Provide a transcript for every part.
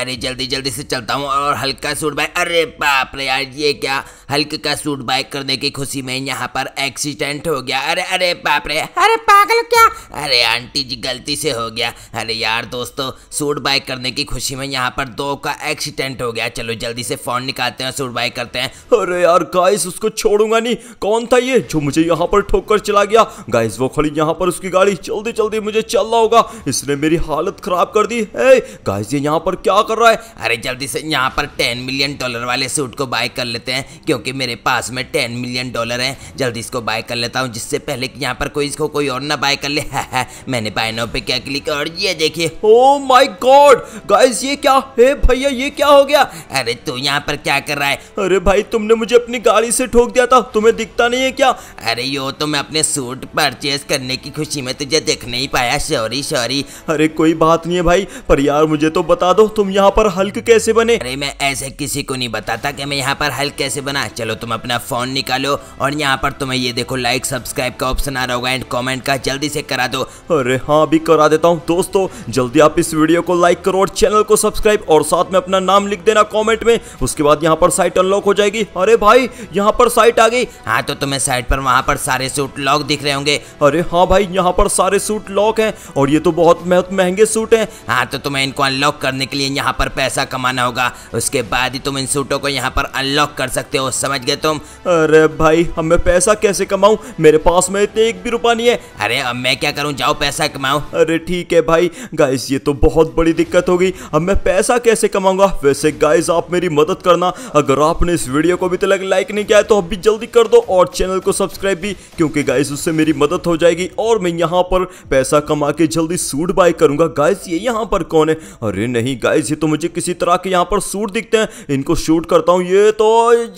अरे जल्दी जल्दी से चलता हूँ और हल्का सूट बाइक अरे बाप रे यार ये क्या हल्क का सूट बाइक करने की खुशी में यहाँ पर एक्सीडेंट हो गया अरे अरे बाप रे अरे पागल क्या अरे आंटी जी गलती से हो गया अरे यार दोस्तों सूट बाइक करने की खुशी में यहाँ पर दो का एक्सीडेंट हो गया चलो जल्दी से फोन निकालते हैं सूट बाइक करते हैं अरे यार गाइस उसको छोड़ूंगा नहीं कौन था ये जो मुझे यहाँ पर ठोक कर चला गया गाइस वो खड़ी यहाँ पर उसकी गाड़ी जल्दी जल्दी मुझे चलना होगा इसने मेरी हालत खराब कर दी है गाइस ये यहाँ पर क्या कर रहा है अरे जल्दी से यहाँ पर टेन मिलियन डॉलर वाले सूट को बाय कर लेते हैं क्योंकि मेरे पास में टेन मिलियन डॉलर है जल्दी इसको बाय कर लेता हूँ जिससे पहले कि यहाँ पर कोई इसको कोई और ना बाय कर ले है, है, हाँ, हाँ, मैंने बाय नाउ पे क्या क्लिक और ये देखिए हो माई गॉड गाइस ये क्या है भैया ये क्या हो गया अरे तू यहाँ पर क्या कर रहा है अरे भाई तुमने मुझे अपनी गाड़ी से ठोक दिया था तुम्हें दिखता नहीं है क्या अरे यो तो मैं अपने सूट परचेज करने की खुशी में तुझे देख नहीं पाया सॉरी सॉरी अरे कोई बात नहीं है भाई पर यार मुझे तो बता दो तुम यहाँ पर हल्क कैसे बने अरे मैं ऐसे किसी को नहीं बताता कि मैं यहाँ पर हल्क कैसे बना चलो तुम अपना फोन निकालो और यहाँ पर तुम्हें ये देखो लाइक सब्सक्राइब का ऑप्शन आ रहा होगा एंड कॉमेंट का जल्दी से करा दो अरे हाँ अभी करा देता हूँ दोस्तों जल्दी आप इस वीडियो को लाइक करो और चैनल को सब्सक्राइब और साथ में अपना नाम लिख देना कॉमेंट में उसके बाद यहाँ पर साइट अनलॉक हो जाएगी अरे भाई यहाँ पर साइट आ गई हाँ तो तुम्हें साइट पर वहाँ पर सारे सूट लॉक दिख रहे होंगे अरे हाँ भाई यहाँ पर सारे सूट लॉक है और ये तो बहुत महंगे सूट है हाँ तो तुम्हें इनको अनलॉक करने के लिए यहाँ यहाँ पर पैसा कमाना होगा उसके बाद ही तुम इन सूटों को यहाँ पर अनलॉक कर सकते हो समझ गए तुम अरे भाई अब मैं पैसा कैसे कमाऊँ मेरे पास में इतने एक भी रुपया नहीं है अरे अब मैं क्या करूँ जाओ पैसा कमाऊँ अरे ठीक है भाई गाइस ये तो बहुत बड़ी दिक्कत होगी अब मैं पैसा कैसे कमाऊंगा वैसे गाइस आप मेरी मदद करना अगर आपने इस वीडियो को अभी तक लाइक नहीं किया है तो अभी जल्दी कर दो और चैनल को सब्सक्राइब भी क्योंकि गाइस उससे मेरी मदद हो जाएगी और मैं यहाँ पर पैसा कमा के जल्दी सूट बाय करूंगा गाइस ये यहाँ पर कौन है अरे नहीं गाइस ये तो मुझे किसी तरह के यहाँ पर सूट दिखते हैं इनको शूट करता हूँ ये तो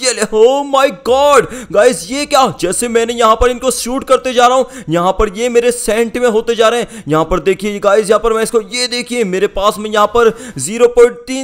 ये ले हो माई गॉड गाइस ये क्या जैसे मैंने यहाँ पर इनको शूट करते जा रहा हूँ यहाँ पर ये मेरे सेंट में होते जा रहे हैं यहाँ पर देखिए गाइस यहाँ पर मैं इसको ये देखिए मेरे पास में यहाँ पर जीरो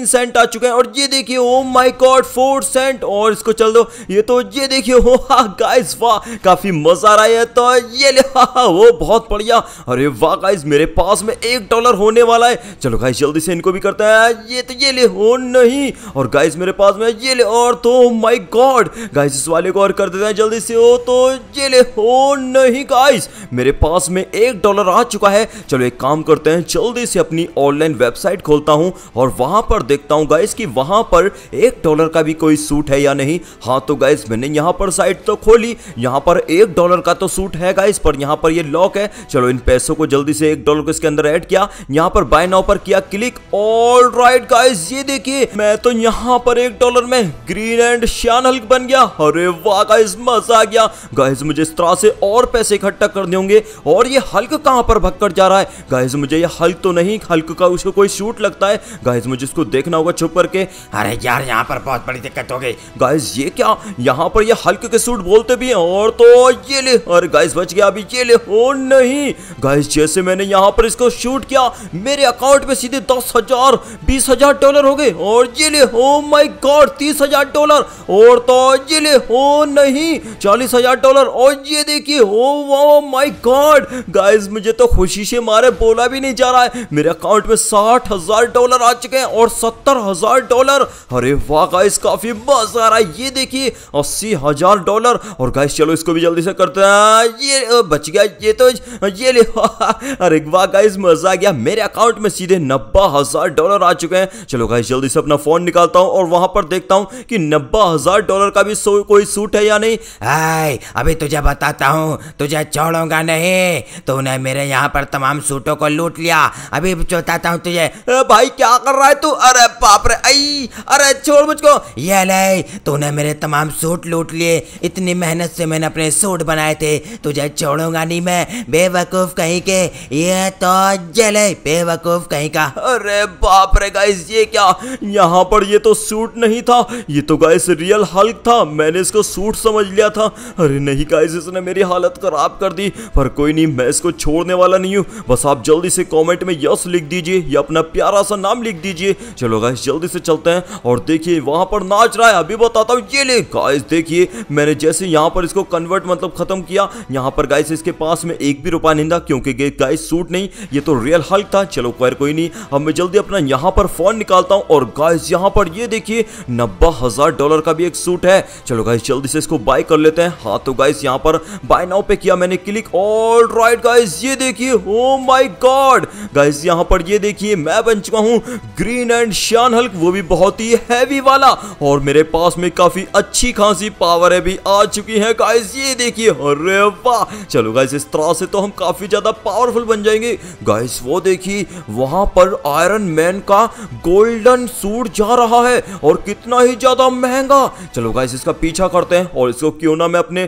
सेंट आ चुके हैं और ये देखिए oh my god four cent और इसको चल दो ये तो ये देखिए हो हा गाइस वाह काफी मजा आ रहा है तो ये ले वो oh, बहुत बढ़िया अरे वाह गाइस मेरे पास में एक डॉलर होने वाला है चलो गाइस जल्दी से इनको भी करते हैं ये तो ये ले हो नहीं और गाइस मेरे पास में ये ले और तो माय गॉड गाइस इस वाले को और कर देते हैं जल्दी से ओ oh, तो ये ले हो नहीं गाइस मेरे पास में एक डॉलर आ चुका है चलो एक काम करते हैं जल्दी से अपनी ऑनलाइन वेबसाइट खोलता हूँ और वहां पर देखता हूँ गाइस कि वहां पर एक डॉलर का भी कोई सूट है या नहीं हाँ तो गाइस मैंने यहाँ पर साइट तो खोली यहाँ पर एक डॉलर का तो सूट है गाइस पर यहाँ पर ये लॉक है चलो इन पैसों को जल्दी से एक डॉलर को इसके अंदर ऐड किया यहाँ पर बाय नाउ पर किया click all right right guys ये देखिए मैं तो यहाँ पर एक डॉलर में ग्रीन एंड श्यान हल्क बन गया अरे वाह गाइस मजा आ गया गाइस मुझे इस तरह से और पैसे इकट्ठा करने होंगे और ये हल्क कहाँ पर भक्कर जा रहा है गाइस मुझे ये हल्क तो नहीं हल्क का उसको कोई शूट लगता है गाइस मुझे इसको देखना होगा छुप करके अरे यार यहाँ पर बहुत बड़ी दिक्कत हो गई गाइज ये क्या यहाँ पर ये हल्क के सूट बोलते भी है और तो ये ले अरे गाइस बच गया अभी ये ले हो नहीं गाइस जैसे मैंने यहाँ पर इसको शूट किया मेरे अकाउंट में सीधे दस हजार बीस तीस हजार डॉलर हो गए और ये ले ओ माई गॉड तीस हजार डॉलर और तो ये ले ओ oh नहीं चालीस हजार डॉलर और ये देखिए oh wow my god guys मुझे तो खुशी से मारे बोला भी नहीं जा रहा है मेरे अकाउंट में साठ हजार डॉलर आ चुके हैं और सत्तर हजार डॉलर अरे वाह गाइज काफी मजा आ रहा है ये देखिए अस्सी हजार डॉलर और गाइस चलो इसको भी जल्दी से करते हैं ये बच गया ये तो ये ले अरे वाह गाइस मजा आ गया मेरे अकाउंट में सीधे नब्बे हजार डॉलर आ चुके चुके हैं चलो गाइस जल्दी से अपना फोन निकालता हूँ और वहां पर देखता हूँ कि नब्बे हजार डॉलर का भी कोई सूट है या नहीं आए अभी तुझे बताता हूँ तुझे छोड़ूंगा नहीं तूने मेरे यहाँ पर तमाम सूटों को लूट लिया अभी बताता हूँ तुझे भाई क्या कर रहा है तू अरे बाप रे आई अरे छोड़ मुझको ये ले तूने मेरे तमाम सूट लूट लिए इतनी मेहनत से मैंने अपने सूट बनाए थे तुझे छोड़ूंगा नहीं मैं बेवकूफ कहीं के ये तो जले बेवकूफ कहीं का अरे बाप रे गाइस ये क्या यहाँ पर ये तो सूट नहीं था ये तो गाइस रियल हल्क था मैंने इसको सूट समझ लिया था अरे नहीं गाइस इसने मेरी हालत खराब कर दी पर कोई नहीं मैं इसको छोड़ने वाला नहीं हूँ बस आप जल्दी से कॉमेंट में यस लिख दीजिए या अपना प्यारा सा नाम लिख दीजिए चलो गाइस जल्दी से चलते हैं और देखिए वहाँ पर नाच रहा है अभी बताता हूँ ये ले गाइस देखिए मैंने जैसे यहाँ पर इसको कन्वर्ट मतलब खत्म किया यहाँ पर गाइस इसके पास में एक भी रुपया नहीं था क्योंकि गाइस सूट नहीं ये तो रियल हल्क था चलो कोई नहीं अब मैं जल्दी अपना यहाँ पर पर फोन निकालता हूं और गाइस यहां पर ये देखिए नब्बे हजार डॉलर का भी एक सूट है चलो गाइस जल्दी से इसको बाय कर लेते हैं हाँ तो गाइस यहां पर बाय नाउ पे किया मैंने क्लिक ऑल राइट गाइस ये देखिए ओ माई गॉड गाइस यहां पर ये देखिए मैं बन चुका हूं ग्रीन एंड शान हल्क वो भी बहुत ही हैवी वाला और मेरे पास में काफी अच्छी खासी पावर है भी आ चुकी है गाइस ये देखिए अरे वाह चलो गाइस इस तरह से तो हम काफी ज्यादा पावरफुल बन जाएंगे गाइस वो देखिए वहां पर आयरन मैन का गोल्डन सूट जा रहा है और कितना ही ज्यादा महंगा चलो गाइस इसका पीछा करते हैं और इसको क्यों ना मैं अपने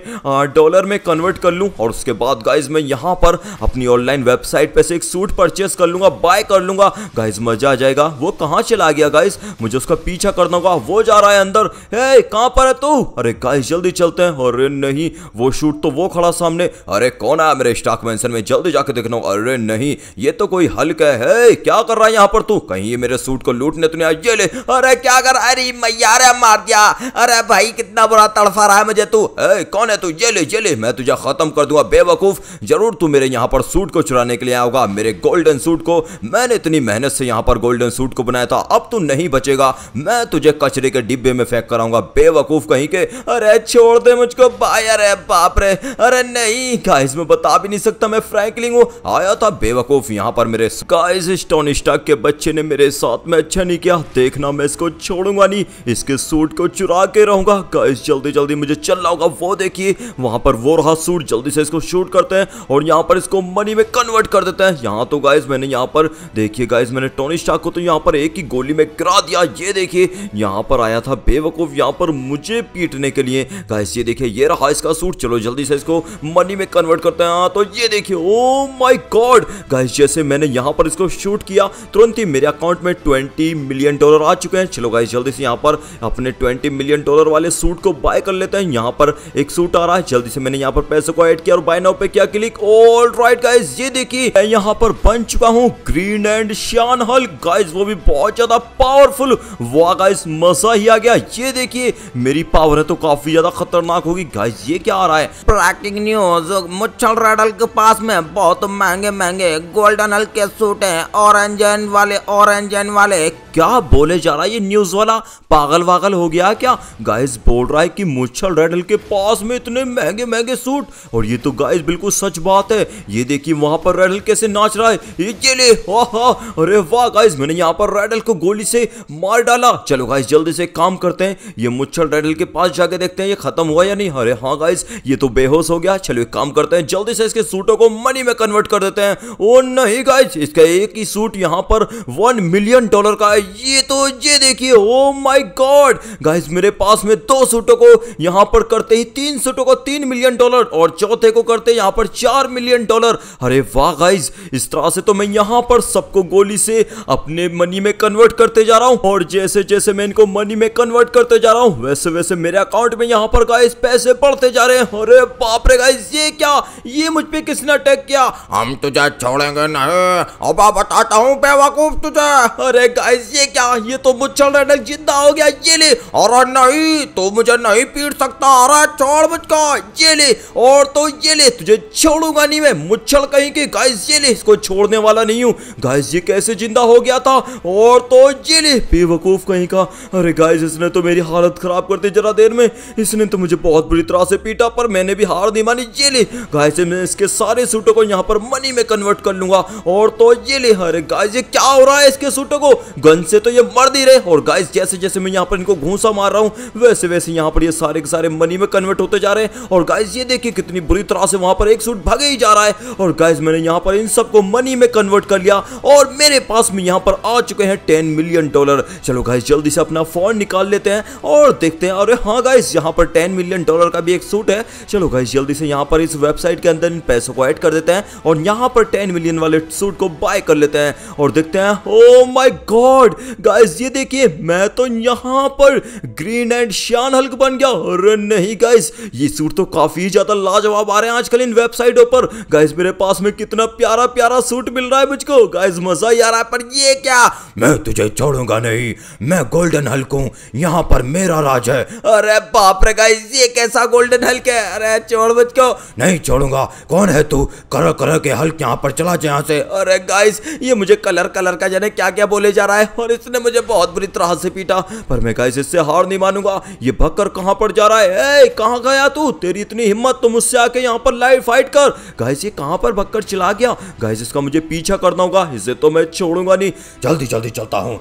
डॉलर में कन्वर्ट कर लूँ और उसके बाद गाइज मैं यहाँ पर अपनी ऑनलाइन वेबसाइट पर से एक सूट परचेस कर लूँगा बाय कर लूँगा गाइज मजा आ जाएगा वो कहाँ चला गया गाइज मुझे उसका पीछा करना होगा वो जा रहा है अंदर हे कहाँ पर है तू अरे गाइस जल्दी चलते हैं अरे नहीं वो शूट तो वो खड़ा सामने अरे कौन आया मेरे स्टॉक मेंशन में जल्दी जाके देखना अरे नहीं ये तो कोई हल्का है, है क्या कर रहा है यहाँ पर तू कहीं ये मेरे अपने सूट को लूटने तूने ये ले अरे क्या कर अरे मैया रे मार दिया अरे भाई कितना बुरा तड़फा रहा है मुझे तू कौन है तू ये ले ये ले मैं तुझे खत्म कर दूंगा बेवकूफ जरूर तू मेरे यहाँ पर सूट को चुराने के लिए आया होगा मेरे गोल्डन सूट को मैंने इतनी मेहनत से यहाँ पर गोल्डन सूट को बनाया था अब तू नहीं बचेगा मैं तुझे कचरे के डिब्बे में फेंक कराऊंगा बेवकूफ कहीं के अरे छोड़ दे मुझको भाई अरे बाप रे अरे नहीं गाइस मैं बता भी नहीं सकता मैं फ्रैंकलिंग हूँ आया था बेवकूफ यहाँ पर मेरे गाइस स्टॉक के बच्चे ने मेरे साथ साथ में अच्छा नहीं किया देखना मैं इसको छोड़ूंगा नहीं इसके सूट को चुरा के रहूंगा गाइस जल्दी जल्दी मुझे चलना होगा वो देखिए वहां पर वो रहा सूट जल्दी से इसको शूट करते हैं और यहाँ पर इसको मनी में कन्वर्ट कर देते हैं यहाँ तो गाइज मैंने यहाँ पर देखिए गाइज मैंने टोनी शाह को तो यहाँ पर एक ही गोली में गिरा दिया ये देखिए यहाँ पर आया था बेवकूफ यहाँ पर मुझे पीटने के लिए गाइस ये देखिए ये रहा इसका सूट चलो जल्दी से इसको मनी में कन्वर्ट करते हैं हाँ, तो ये देखिए ओ माय गॉड गाइस जैसे मैंने यहाँ पर इसको शूट किया तुरंत ही मेरे अकाउंट में ट्वेंटी मिलियन डॉलर आ चुके हैं चलो गाइस जल्दी से यहाँ पर अपने ट्वेंटी मिलियन डॉलर वाले सूट को बाय कर लेते हैं यहाँ पर एक सूट आ रहा है जल्दी से मैंने यहाँ पर पैसे को एड किया और बाय नाउ पे किया क्लिक ऑल राइट गाइज ये देखिए मैं यहाँ पर बन चुका हूँ ग्रीन एंड शान हल गाइज वो भी बहुत ज्यादा पावरफुल वाह गाइस मजा ही आ गया ये देखिए मेरी पावर है तो काफी ज्यादा खतरनाक होगी गाइस ये क्या आ रहा है ट्रैकिंग न्यूज मुच्छल रेडल के पास में बहुत महंगे महंगे गोल्डन हल्क के सूट है ऑरेंज एंड वाले ऑरेंज एंड वाले क्या बोले जा रहा है ये न्यूज वाला पागल वागल हो गया क्या गाइस बोल रहा है कि मुच्छल रेडल के पास में इतने महंगे महंगे सूट और ये तो गाइस बिल्कुल सच बात है ये देखिए वहां पर रेडल कैसे नाच रहा है ये चले हा हा अरे वाह गाइस मैंने यहाँ पर रेडल को गोली से मार डाला चलो गाइस जल्दी से काम करते हैं ये मुच्छल रेडल के पास जाके देखते हैं ये खत्म हुआ या नहीं अरे हाँ गाइस ये तो बेहोश हो गया चलो एक काम करते हैं जल्दी से इसके सूटों को मनी में कन्वर्ट कर देते हैं ओ नहीं गाइस इसका एक ही सूट यहाँ पर वन मिलियन डॉलर का है ये तो ये देखिए ओ माय गॉड गाइस मेरे पास में दो सूटों को यहाँ पर करते ही तीन सूटों को तीन मिलियन डॉलर और चौथे को करते यहाँ पर चार मिलियन डॉलर अरे वाह गाइस इस तरह से तो मैं यहाँ पर सबको गोली से अपने मनी में कन्वर्ट करते जा रहा हूँ और जैसे जैसे मैं इनको मनी में कन्वर्ट करते जा रहा हूँ वैसे वैसे मेरे अकाउंट में यहाँ पर गाइस पैसे बढ़ते जा रहे हैं अरे बाप रे गाइस ये क्या ये मुझ पे किसने अटैक किया हम तुझे छोड़ेंगे नहीं अब बताता हूँ बेवकूफ तुझे अरे गाइस ये क्या ये तो मुझल रेडक जिंदा हो गया ये ले अरे नहीं तो मुझे नहीं पीट सकता अरे छोड़ मुझको ये ले और तो ये ले तुझे छोड़ूंगा नहीं मैं मुच्छल कहीं की गाइस ये ले इसको छोड़ने वाला नहीं हूँ गाइस ये कैसे जिंदा हो गया था और तो ये ले बेवकूफ कहीं का अरे गाइस इसने तो मेरी हालत खराब कर दी जरा देर में इसने तो मुझे बहुत बुरी तरह से पीटा पर मैंने भी हार नहीं मानी ये ले गाइस मैं इसके सारे सूटों को यहाँ पर मनी में कन्वर्ट कर लूंगा और तो ये ले अरे गाइस ये क्या हो रहा है इसके सूटों को गन गन से तो ये मर दे रहे और गाइस जैसे जैसे मैं यहाँ पर इनको घूसा मार रहा हूँ वैसे वैसे यहाँ पर ये सारे के सारे मनी में कन्वर्ट होते जा रहे हैं और गाइस ये देखिए कितनी बुरी तरह से वहाँ पर एक सूट भागे ही जा रहा है और गाइस मैंने यहाँ पर इन सबको मनी में कन्वर्ट कर लिया और मेरे पास में यहाँ पर आ चुके हैं टेन मिलियन डॉलर चलो गाइस जल्दी से अपना फोन निकाल लेते हैं और देखते हैं अरे हाँ गाइस यहाँ पर टेन मिलियन डॉलर का भी एक सूट है चलो गाइस जल्दी से यहाँ पर इस वेबसाइट के अंदर इन पैसों को ऐड कर देते हैं और यहाँ पर टेन मिलियन वाले सूट को बाय कर लेते हैं और देखते हैं oh my god god guys ये देखिए मैं तो यहाँ पर ग्रीन एंड श्यान हल्क बन गया अरे नहीं गाइस ये सूट तो काफी ज्यादा लाजवाब आ रहे हैं आजकल इन वेबसाइटों पर गाइस मेरे पास में कितना प्यारा प्यारा सूट मिल रहा है मुझको गाइस मजा ही आ रहा है पर ये क्या मैं तुझे छोड़ूंगा नहीं मैं गोल्डन हल्क हूँ यहाँ पर मेरा राज है अरे बाप रे गाइस ये कैसा गोल्डन हल्क है अरे छोड़ मुझको नहीं छोड़ूंगा कौन है तू कर कलर के हल्क यहाँ पर चला जा यहाँ से अरे गाइस ये मुझे कलर कलर का जाने क्या क्या बोले जा रहा है और इसने मुझे बहुत बुरी तरह से पीटा पर मैं कैसे इससे हार नहीं मानूंगा ये भक्कर कहाँ पर जा रहा है ए कहाँ गया तू तेरी इतनी हिम्मत तो मुझसे आके यहाँ पर लाइव फाइट कर गाइस ये कहाँ पर भक्कर चला गया गाइस इसका मुझे पीछा करना होगा इसे तो मैं छोड़ूंगा नहीं जल्दी जल्दी चलता हूँ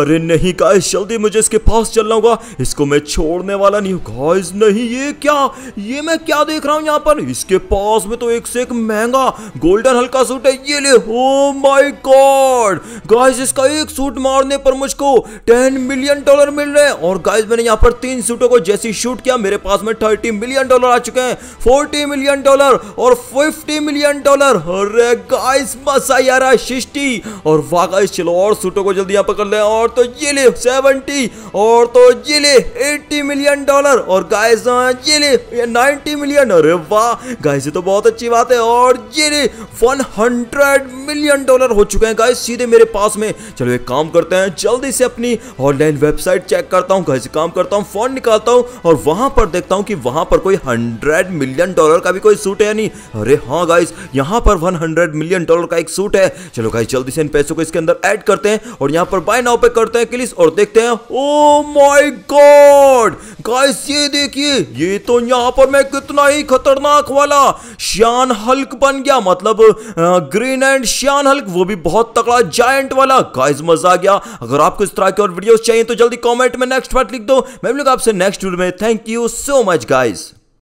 अरे नहीं गाइस जल्दी मुझे इसके पास चलना होगा इसको मैं छोड़ने वाला नहीं हूँ गाइस नहीं ये क्या ये मैं क्या देख रहा हूँ यहाँ पर इसके पास में तो एक से एक महंगा गोल्डन हल्का सूट है ये ले ओ माय गॉड गाइस इसका एक सूट मारने पर मुझको टेन मिलियन डॉलर मिल रहे हैं और गाइज मैंने यहाँ पर तीन सूटों को जैसे शूट किया मेरे पास में थर्टी मिलियन डॉलर आ चुके हैं फोर्टी मिलियन डॉलर और फिफ्टी मिलियन डॉलर अरे गाइस मसा यारा सिक्सटी और वाह गाइस चलो और सूटों को जल्दी यहाँ पकड़ ले और तो ये ले सेवेंटी और तो ये ले एट्टी मिलियन डॉलर और गाइस हाँ, ये ले नाइनटी मिलियन अरे वाह गाइस ये तो बहुत अच्छी बात है और ये ले वन हंड्रेड मिलियन डॉलर हो चुके हैं गाइस सीधे मेरे पास में चलो एक काम करते हैं जल्दी से अपनी ऑनलाइन वेबसाइट चेक करता हूँ घर से काम करता हूँ फोन निकालता हूँ और वहां पर देखता हूँ कि वहां पर कोई हंड्रेड मिलियन डॉलर का भी कोई सूट है नहीं अरे हाँ गाइज यहाँ पर वन हंड्रेड मिलियन डॉलर का एक सूट है चलो गाइज जल्दी से इन पैसों को इसके अंदर ऐड करते हैं और यहाँ पर बाय नाउ पे करते हैं क्लिस और देखते हैं ओ माई गॉड गाइस ये देखिए ये तो यहाँ पर मैं कितना ही खतरनाक वाला श्यान हल्क बन गया मतलब ग्रीन एंड श्यान हल्क वो भी बहुत तगड़ा जायंट वाला गाइस गाइस मजा आ गया अगर आपको इस तरह की और वीडियोस चाहिए तो जल्दी कमेंट में नेक्स्ट पार्ट लिख दो मैं भी लोग आपसे नेक्स्ट वीडियो में thank you so much guys